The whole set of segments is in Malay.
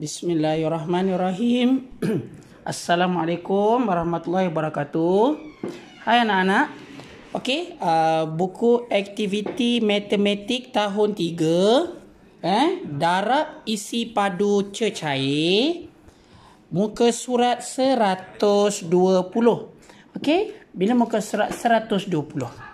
Bismillahirrahmanirrahim. Assalamualaikum warahmatullahi wabarakatuh. Hai anak-anak. Okey, uh, buku aktiviti matematik tahun 3 eh darab isi padu cecair muka surat 120. Okey, bila muka surat 120.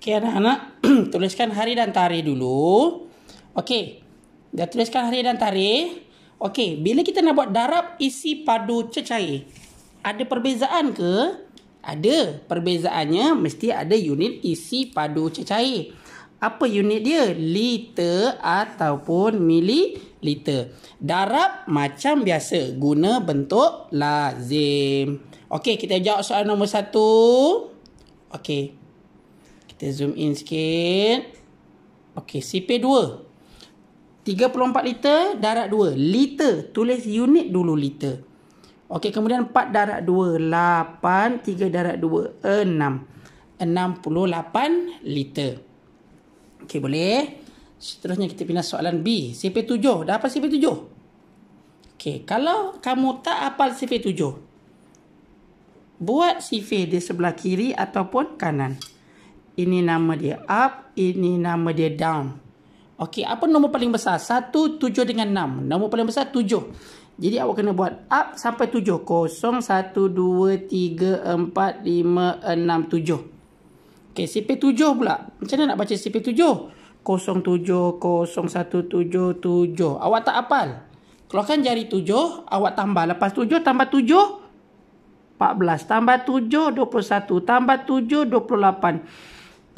Okey anak-anak, tuliskan hari dan tarikh dulu. Okey. Dah tuliskan hari dan tarikh. Okey, bila kita nak buat darab isi padu cecair, ada perbezaan ke? Ada. Perbezaannya mesti ada unit isi padu cecair. Apa unit dia? Liter ataupun liter. Darab macam biasa. Guna bentuk lazim. Okey, kita jawab soalan nombor satu. Okey. Kita zoom in sikit. Okey, CP2. 34 liter, darat 2. Liter, tulis unit dulu liter. Okey, kemudian 4 darat 2. 8, 3 darat 2. 6. 68 liter. Okey, boleh. Seterusnya kita pindah soalan B. CP7. Dah apa CP7? Okey, kalau kamu tak hafal CP7, buat CV di sebelah kiri ataupun kanan. Ini nama dia up, ini nama dia down. Okey, apa nombor paling besar? Satu tujuh dengan enam. Nombor paling besar tujuh. Jadi awak kena buat up sampai tujuh. 0, satu dua tiga empat lima enam tujuh. Okey, cp tujuh, pula. Macam mana nak baca CP7? tujuh? tujuh satu tujuh tujuh. Awak tak hafal. kan jari tujuh, awak tambah. Lepas tujuh tambah 7, 14. Tambah 7, 21. Tambah 7, 28. 28.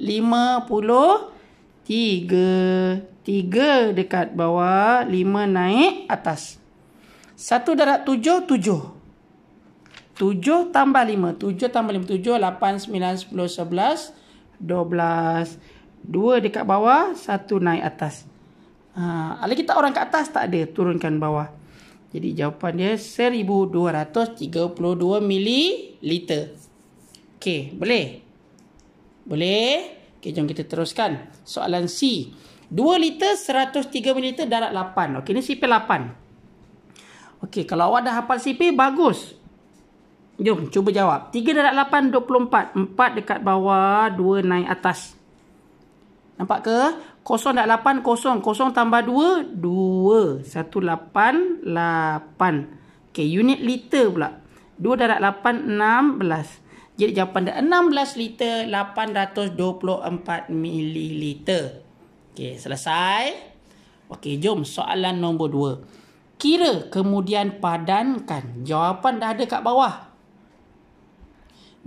lima puluh tiga. Tiga dekat bawah, lima naik atas. Satu darat tujuh, tujuh. Tujuh tambah lima. Tujuh tambah lima. Tujuh, lapan, sembilan, sepuluh, sebelas, dua belas. Dua dekat bawah, satu naik atas. Ha, lagi tak orang kat atas, tak ada. Turunkan bawah. Jadi jawapan dia 1,232 mililiter. Okey, boleh? Boleh? Okey, jom kita teruskan. Soalan C. 2 liter, 103 ml, darat 8. Okey, ni CP 8. Okey, kalau awak dah hafal CP, bagus. Jom, cuba jawab. 3 darat 8, 24. 4 dekat bawah, 2 naik atas. Nampak ke? 0 darat 8, kosong kosong tambah 2, 2. 1, 8, 8. Okey, unit liter pula. 2 darat 8, 16. Jadi jawapan dia 16 liter 824 mililiter. Okey, selesai. Okey, jom soalan nombor 2. Kira kemudian padankan. Jawapan dah ada kat bawah.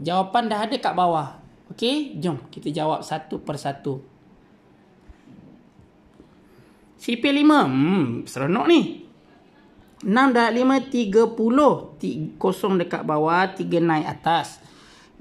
Jawapan dah ada kat bawah. Okey, jom kita jawab satu persatu. CP5. Hmm, seronok ni. 6 darat 5, 30. 0 dekat bawah, 3 naik atas.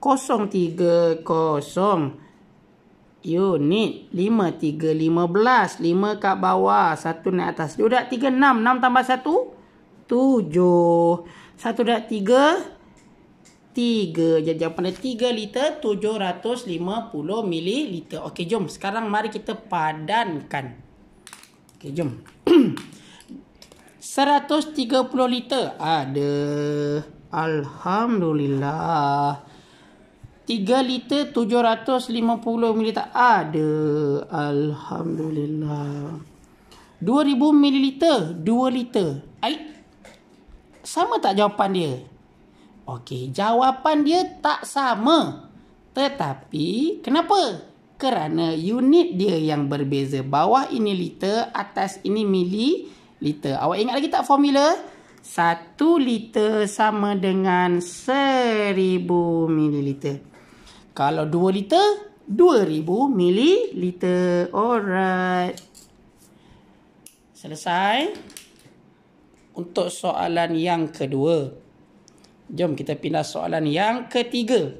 030 unit 5315 5 kat bawah 1 naik atas sudah 36 6 tambah 1 7 satu dah tiga 3 jadi apa dia 3 liter puluh mililiter okey jom sekarang mari kita padankan okey jom puluh liter ada alhamdulillah 3 liter 750 ml ada. Alhamdulillah. 2000 ml 2 liter. Ai. Sama tak jawapan dia? Okey, jawapan dia tak sama. Tetapi kenapa? Kerana unit dia yang berbeza. Bawah ini liter, atas ini mili liter. Awak ingat lagi tak formula? Satu liter sama dengan seribu mililiter. Kalau 2 liter, 2000 mililiter. Alright. Selesai. Untuk soalan yang kedua. Jom kita pindah soalan yang ketiga.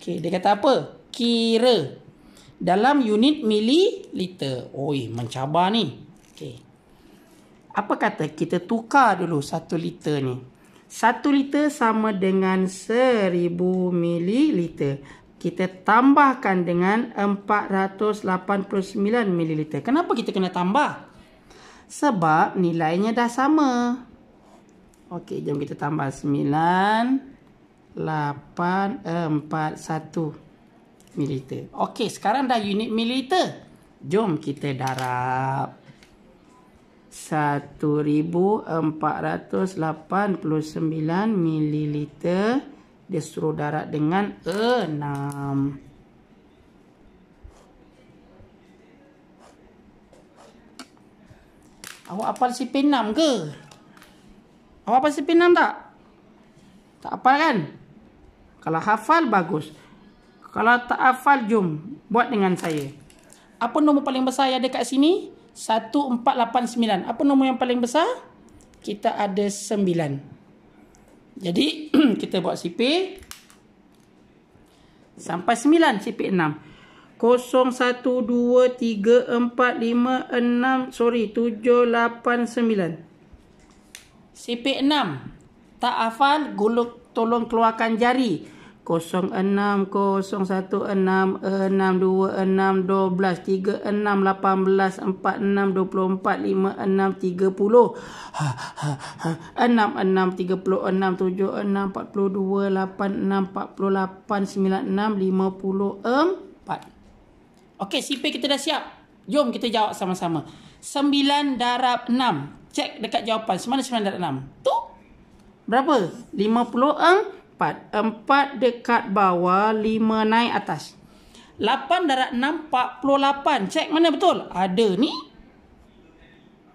Okey, dia kata apa? Kira dalam unit mililiter. Oi, mencabar ni. Okey. Apa kata kita tukar dulu satu liter ni? 1 liter sama dengan 1000 mililiter. Kita tambahkan dengan 489 mililiter. Kenapa kita kena tambah? Sebab nilainya dah sama. Okey, jom kita tambah 9841 mililiter. Okey, sekarang dah unit mililiter. Jom kita darab. 1489 ml dia suruh darat dengan 6 awak apa si penam ke awak apa si penam tak tak apa kan kalau hafal bagus kalau tak hafal jom buat dengan saya apa nombor paling besar yang ada kat sini 1489. Apa nombor yang paling besar? Kita ada 9. Jadi, kita buat CP. Sampai 9, CP 6. 0123456 sorry 789 CP6 tak hafal gulung tolong keluarkan jari Okey, sipir kita dah siap. Jom kita jawab sama-sama. 9 darab 6. Cek dekat jawapan. Semana 9 darab 6? Tu? Berapa? 50 eng? empat. Empat dekat bawah, lima naik atas. Lapan darat enam, empat puluh lapan. Cek mana betul? Ada ni.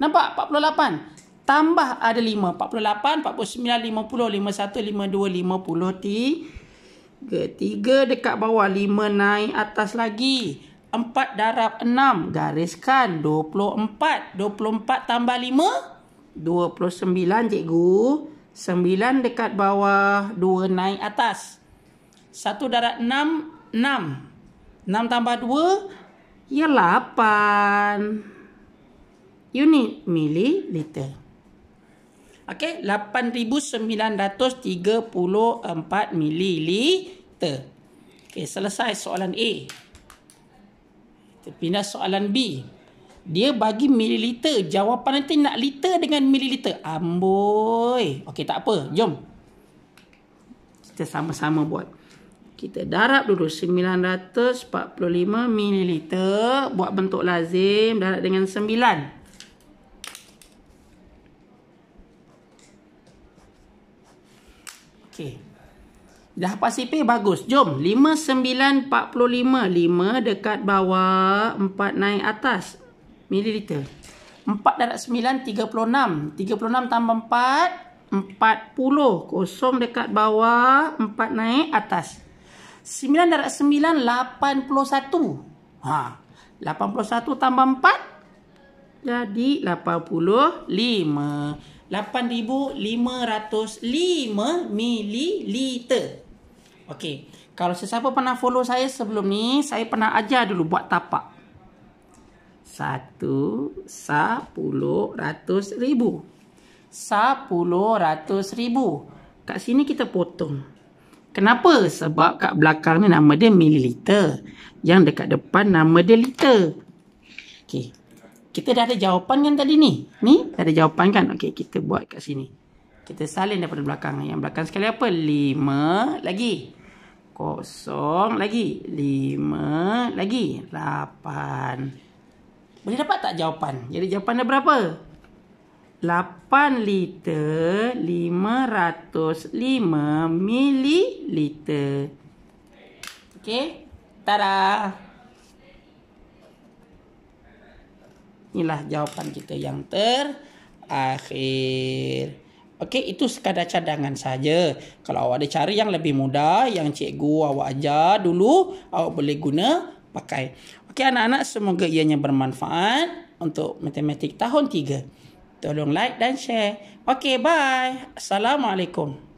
Nampak? Empat puluh lapan. Tambah ada lima. Empat puluh lapan, empat puluh sembilan, lima puluh, lima satu, lima dua, lima puluh tiga. Tiga dekat bawah, lima naik atas lagi. Empat darab enam. Gariskan. Dua puluh empat. Dua puluh empat tambah lima. Dua puluh sembilan, Cikgu. Sembilan dekat bawah, dua naik atas. Satu darat enam, enam. Enam tambah dua, ya lapan. Unit mililiter. Okey, lapan ribu sembilan ratus tiga puluh empat mililiter. Okey, selesai soalan A. Kita pindah soalan B dia bagi mililiter. Jawapan nanti nak liter dengan mililiter. Amboi. Okey, tak apa. Jom. Kita sama-sama buat. Kita darab dulu 945 mililiter. Buat bentuk lazim. Darab dengan 9. Okey. Dah pasti pay bagus. Jom. 5, 9, 45. 5 dekat bawah. 4 naik atas mililiter. 4 darat 9, 36. 36 tambah 4, 40. Kosong dekat bawah, 4 naik atas. 9 darat 9, 81. Ha. 81 tambah 4, jadi 85. 8,505 mililiter. Okey. Kalau sesiapa pernah follow saya sebelum ni, saya pernah ajar dulu buat tapak. Satu sepuluh ratus ribu. Sepuluh ratus ribu. Kat sini kita potong. Kenapa? Sebab kat belakang ni nama dia mililiter. Yang dekat depan nama dia liter. Okey. Kita dah ada jawapan kan tadi ni? Ni? Dah ada jawapan kan? Okey, kita buat kat sini. Kita salin daripada belakang. Yang belakang sekali apa? Lima lagi. Kosong lagi. Lima lagi. Lapan. Lapan. Boleh dapat tak jawapan? Jadi jawapan dia berapa? 8 liter 505 mililiter. Okey. Tada. Inilah jawapan kita yang terakhir. Okey, itu sekadar cadangan saja. Kalau awak ada cari yang lebih mudah, yang cikgu awak ajar dulu, awak boleh guna pakai. Okey anak-anak, semoga ianya bermanfaat untuk matematik tahun 3. Tolong like dan share. Okey, bye. Assalamualaikum.